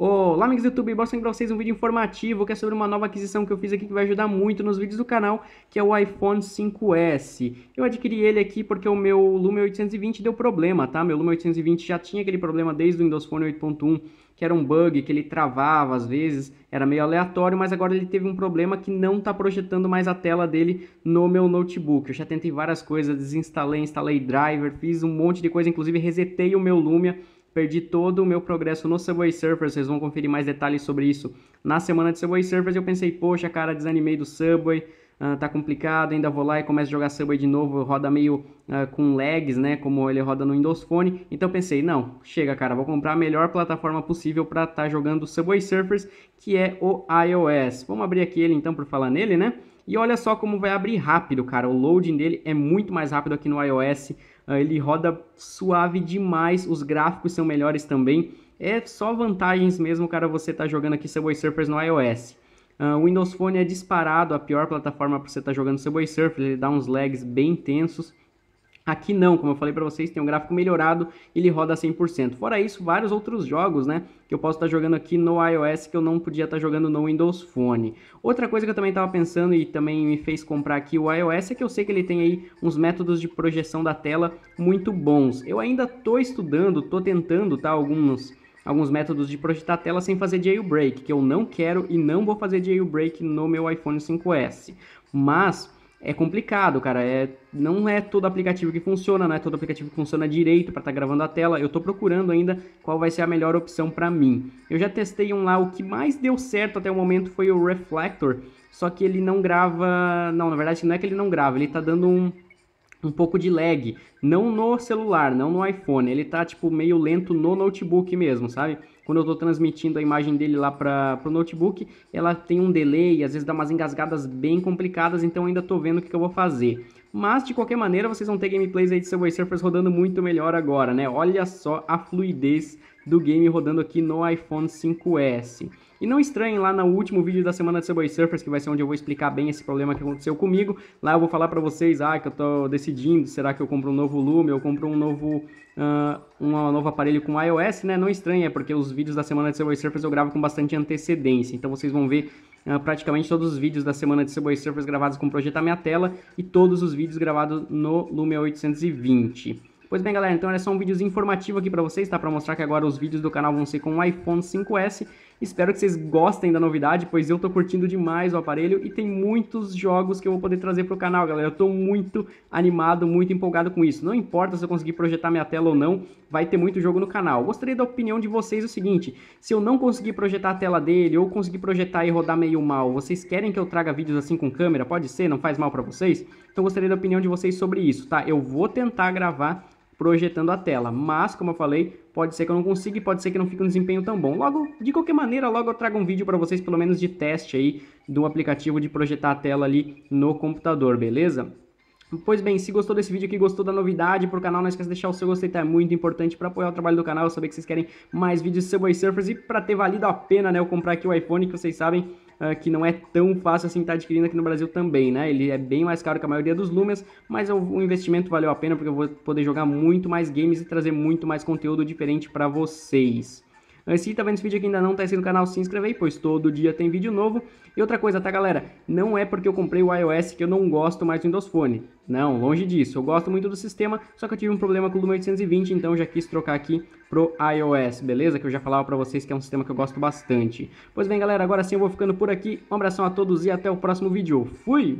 Olá, amigos do YouTube, bora para vocês um vídeo informativo que é sobre uma nova aquisição que eu fiz aqui que vai ajudar muito nos vídeos do canal, que é o iPhone 5S. Eu adquiri ele aqui porque o meu Lumia 820 deu problema, tá? Meu Lumia 820 já tinha aquele problema desde o Windows Phone 8.1, que era um bug, que ele travava às vezes, era meio aleatório, mas agora ele teve um problema que não está projetando mais a tela dele no meu notebook. Eu já tentei várias coisas, desinstalei, instalei driver, fiz um monte de coisa, inclusive resetei o meu Lumia, Perdi todo o meu progresso no Subway Surfers, vocês vão conferir mais detalhes sobre isso na semana de Subway Surfers. Eu pensei, poxa, cara, desanimei do Subway, uh, tá complicado, ainda vou lá e começo a jogar Subway de novo, roda meio uh, com lags, né, como ele roda no Windows Phone. Então pensei, não, chega, cara, vou comprar a melhor plataforma possível para estar tá jogando Subway Surfers, que é o iOS. Vamos abrir aqui ele então para falar nele, né? E olha só como vai abrir rápido, cara. O loading dele é muito mais rápido aqui no iOS. Ah, ele roda suave demais, os gráficos são melhores também. É só vantagens mesmo, cara, você tá jogando aqui Subway Surfers no iOS. Ah, o uh, Windows Phone é disparado a pior plataforma para você estar tá jogando Subway Surfers, ele dá uns lags bem intensos. Aqui não, como eu falei para vocês, tem um gráfico melhorado, ele roda 100%. Fora isso, vários outros jogos, né, que eu posso estar tá jogando aqui no iOS que eu não podia estar tá jogando no Windows Phone. Outra coisa que eu também estava pensando e também me fez comprar aqui o iOS é que eu sei que ele tem aí uns métodos de projeção da tela muito bons. Eu ainda tô estudando, tô tentando, tá, alguns alguns métodos de projetar tela sem fazer jailbreak, que eu não quero e não vou fazer jailbreak no meu iPhone 5S. Mas é complicado, cara. É, não é todo aplicativo que funciona, não é todo aplicativo que funciona direito para estar tá gravando a tela. Eu estou procurando ainda qual vai ser a melhor opção para mim. Eu já testei um lá, o que mais deu certo até o momento foi o Reflector, só que ele não grava. Não, na verdade, não é que ele não grava, ele está dando um um pouco de lag, não no celular, não no iPhone, ele tá tipo meio lento no notebook mesmo, sabe? Quando eu tô transmitindo a imagem dele lá para o notebook, ela tem um delay, às vezes dá umas engasgadas bem complicadas, então ainda tô vendo o que, que eu vou fazer. Mas de qualquer maneira, vocês vão ter gameplays aí de Subway Surfers rodando muito melhor agora, né? Olha só a fluidez do game rodando aqui no iPhone 5S. E não estranhem lá no último vídeo da semana de Subway Surfers, que vai ser onde eu vou explicar bem esse problema que aconteceu comigo. Lá eu vou falar para vocês, ah, que eu tô decidindo, será que eu compro um novo Lume, eu compro um novo, uh, ah, um novo aparelho com iOS, né? Não estranha, é porque os vídeos da semana de Subway Surfers eu gravo com bastante antecedência, então vocês vão ver uh, praticamente todos os vídeos da semana de Subway Surfers gravados com Projetar Minha Tela e todos os vídeos gravados no Lumia 820. Pois bem, galera, então era só um vídeo informativo aqui pra vocês, tá? Pra mostrar que agora os vídeos do canal vão ser com o iPhone 5S. Espero que vocês gostem da novidade, pois eu tô curtindo demais o aparelho e tem muitos jogos que eu vou poder trazer pro canal, galera. Eu tô muito animado, muito empolgado com isso. Não importa se eu conseguir projetar minha tela ou não, vai ter muito jogo no canal. Gostaria da opinião de vocês o seguinte, se eu não conseguir projetar a tela dele ou conseguir projetar e rodar meio mal, vocês querem que eu traga vídeos assim com câmera? Pode ser? Não faz mal pra vocês? Então gostaria da opinião de vocês sobre isso, tá? Eu vou tentar gravar projetando a tela. Mas, como eu falei, pode ser que eu não consiga e pode ser que não fique um desempenho tão bom. Logo, de qualquer maneira, logo eu trago um vídeo para vocês, pelo menos de teste aí, do aplicativo de projetar a tela ali no computador, beleza? Pois bem, se gostou desse vídeo aqui, gostou da novidade pro canal, não esqueça de deixar o seu gostei, tá? É muito importante para apoiar o trabalho do canal, eu saber que vocês querem mais vídeos de Subway Surfers e para ter valido a pena, né, eu comprar aqui o iPhone, que vocês sabem, ah, que não é tão fácil assim estar tá adquirindo aqui no Brasil também, né? Ele é bem mais caro que a maioria dos Lumens, mas o é investimento valeu a pena porque eu vou poder jogar muito mais games e trazer muito mais conteúdo diferente para vocês se de tá vendo esse vídeo aqui ainda não tá inscrito no canal, se inscreve aí, pois todo dia tem vídeo novo. E outra coisa, tá galera? Não é porque eu comprei o iOS que eu não gosto mais do Windows Phone. Não, longe disso. Eu gosto muito do sistema, só que eu tive um problema com o Lumia 820, então já quis trocar aqui pro iOS, beleza? Que eu já falava pra vocês que é um sistema que eu gosto bastante. Pois bem, galera, agora sim eu vou ficando por aqui. Um abração a todos e até o próximo vídeo. Fui!